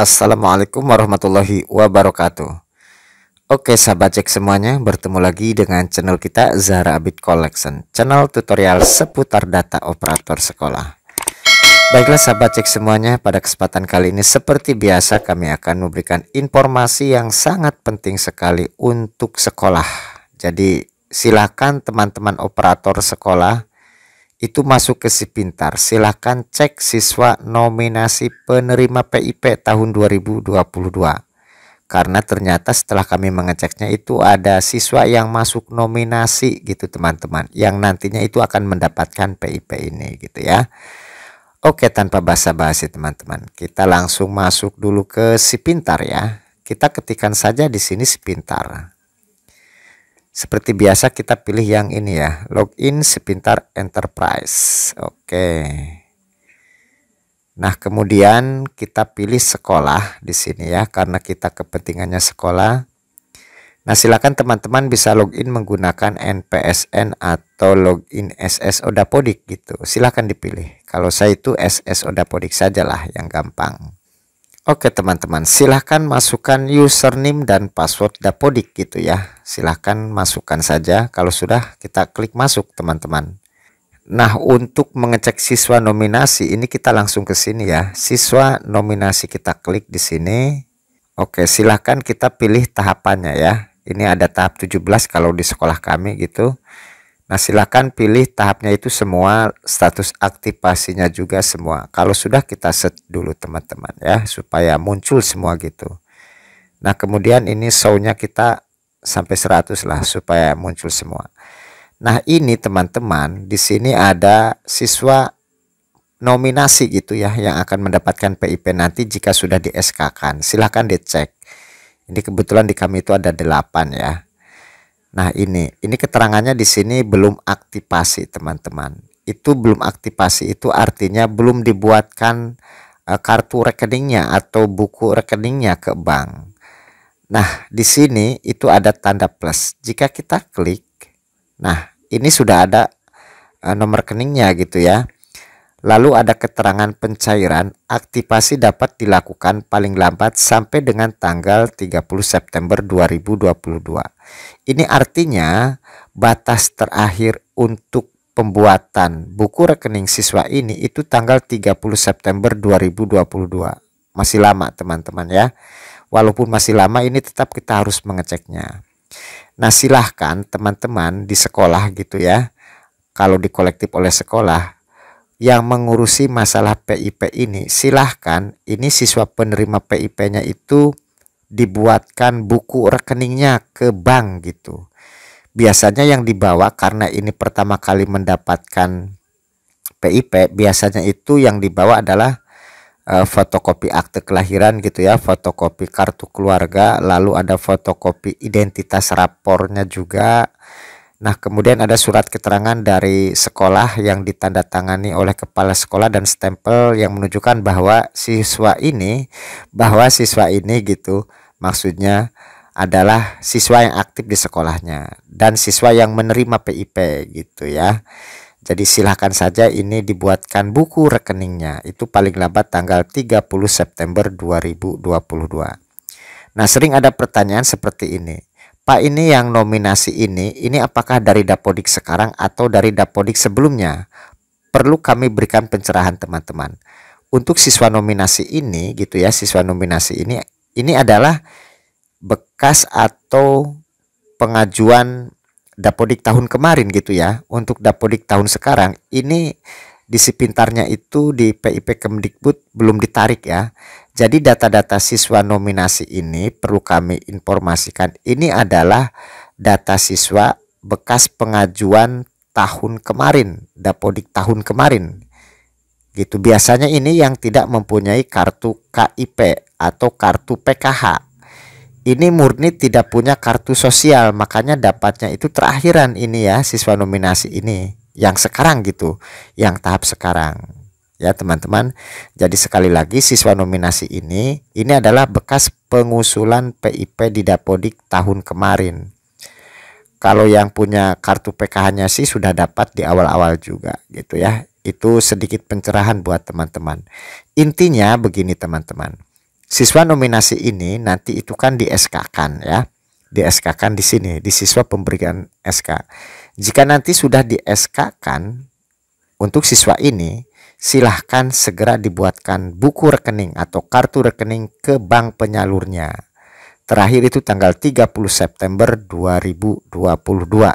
Assalamualaikum warahmatullahi wabarakatuh. Oke sahabat cek semuanya, bertemu lagi dengan channel kita Zara Abid Collection, channel tutorial seputar data operator sekolah. Baiklah sahabat cek semuanya, pada kesempatan kali ini seperti biasa kami akan memberikan informasi yang sangat penting sekali untuk sekolah. Jadi silakan teman-teman operator sekolah itu masuk ke si pintar. Silahkan cek siswa nominasi penerima PIP tahun 2022. Karena ternyata setelah kami mengeceknya itu ada siswa yang masuk nominasi gitu teman-teman. Yang nantinya itu akan mendapatkan PIP ini gitu ya. Oke tanpa basa-basi teman-teman. Kita langsung masuk dulu ke si pintar ya. Kita ketikkan saja di sini si pintar seperti biasa kita pilih yang ini ya login sepintar enterprise oke nah kemudian kita pilih sekolah di sini ya karena kita kepentingannya sekolah nah silakan teman-teman bisa login menggunakan NPSN atau login SSO Dapodik gitu silakan dipilih kalau saya itu SSO Dapodik sajalah yang gampang Oke teman-teman silahkan masukkan username dan password dapodik gitu ya silahkan masukkan saja kalau sudah kita klik masuk teman-teman Nah untuk mengecek siswa nominasi ini kita langsung ke sini ya siswa nominasi kita klik di sini Oke silahkan kita pilih tahapannya ya ini ada tahap 17 kalau di sekolah kami gitu Nah, silahkan pilih tahapnya itu semua, status aktivasinya juga semua. Kalau sudah kita set dulu teman-teman ya, supaya muncul semua gitu. Nah, kemudian ini show kita sampai 100 lah supaya muncul semua. Nah, ini teman-teman, di sini ada siswa nominasi gitu ya yang akan mendapatkan PIP nanti jika sudah di SK-kan. Silahkan dicek. Ini kebetulan di kami itu ada 8 ya. Nah, ini ini keterangannya di sini belum aktivasi, teman-teman. Itu belum aktivasi itu artinya belum dibuatkan uh, kartu rekeningnya atau buku rekeningnya ke bank. Nah, di sini itu ada tanda plus. Jika kita klik, nah, ini sudah ada uh, nomor rekeningnya gitu ya. Lalu ada keterangan pencairan, aktivasi dapat dilakukan paling lambat sampai dengan tanggal 30 September 2022. Ini artinya batas terakhir untuk pembuatan buku rekening siswa ini itu tanggal 30 September 2022. Masih lama teman-teman ya. Walaupun masih lama ini tetap kita harus mengeceknya. Nah silahkan teman-teman di sekolah gitu ya. Kalau dikolektif oleh sekolah yang mengurusi masalah PIP ini silahkan ini siswa penerima PIP-nya itu dibuatkan buku rekeningnya ke bank gitu biasanya yang dibawa karena ini pertama kali mendapatkan PIP biasanya itu yang dibawa adalah eh, fotokopi akte kelahiran gitu ya fotokopi kartu keluarga lalu ada fotokopi identitas rapornya juga Nah, kemudian ada surat keterangan dari sekolah yang ditandatangani oleh kepala sekolah dan stempel yang menunjukkan bahwa siswa ini bahwa siswa ini gitu maksudnya adalah siswa yang aktif di sekolahnya dan siswa yang menerima PIP gitu ya. Jadi silahkan saja ini dibuatkan buku rekeningnya itu paling lambat tanggal 30 September 2022. Nah, sering ada pertanyaan seperti ini Pak ini yang nominasi ini, ini apakah dari Dapodik sekarang atau dari Dapodik sebelumnya? Perlu kami berikan pencerahan teman-teman. Untuk siswa nominasi ini gitu ya, siswa nominasi ini ini adalah bekas atau pengajuan Dapodik tahun kemarin gitu ya. Untuk Dapodik tahun sekarang ini disipintarnya pintarnya itu di PIP Kemdikbud belum ditarik ya. Jadi data-data siswa nominasi ini perlu kami informasikan ini adalah data siswa bekas pengajuan tahun kemarin, dapodik tahun kemarin. Gitu biasanya ini yang tidak mempunyai kartu KIP atau kartu PKH. Ini murni tidak punya kartu sosial, makanya dapatnya itu terakhiran ini ya siswa nominasi ini yang sekarang gitu, yang tahap sekarang ya teman-teman. Jadi sekali lagi siswa nominasi ini ini adalah bekas pengusulan PIP di Dapodik tahun kemarin. Kalau yang punya kartu PKH-nya sih sudah dapat di awal-awal juga gitu ya. Itu sedikit pencerahan buat teman-teman. Intinya begini teman-teman. Siswa nominasi ini nanti itu kan di SK-kan ya. Di SK-kan di sini, di siswa pemberian SK. Jika nanti sudah di SK-kan untuk siswa ini, silahkan segera dibuatkan buku rekening atau kartu rekening ke bank penyalurnya. Terakhir itu tanggal 30 September 2022,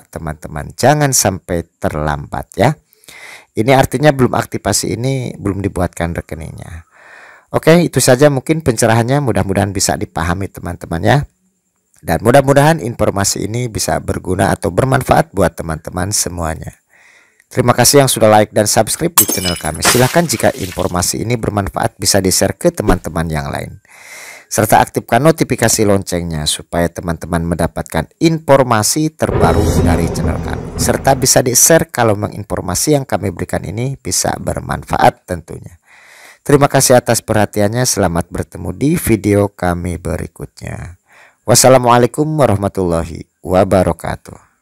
teman-teman. Jangan sampai terlambat ya. Ini artinya belum aktivasi ini belum dibuatkan rekeningnya. Oke, itu saja mungkin pencerahannya mudah-mudahan bisa dipahami teman-teman ya. Dan mudah-mudahan informasi ini bisa berguna atau bermanfaat buat teman-teman semuanya. Terima kasih yang sudah like dan subscribe di channel kami. Silahkan jika informasi ini bermanfaat bisa di-share ke teman-teman yang lain. Serta aktifkan notifikasi loncengnya supaya teman-teman mendapatkan informasi terbaru dari channel kami. Serta bisa di-share kalau menginformasi yang kami berikan ini bisa bermanfaat tentunya. Terima kasih atas perhatiannya. Selamat bertemu di video kami berikutnya. Wassalamualaikum warahmatullahi wabarakatuh.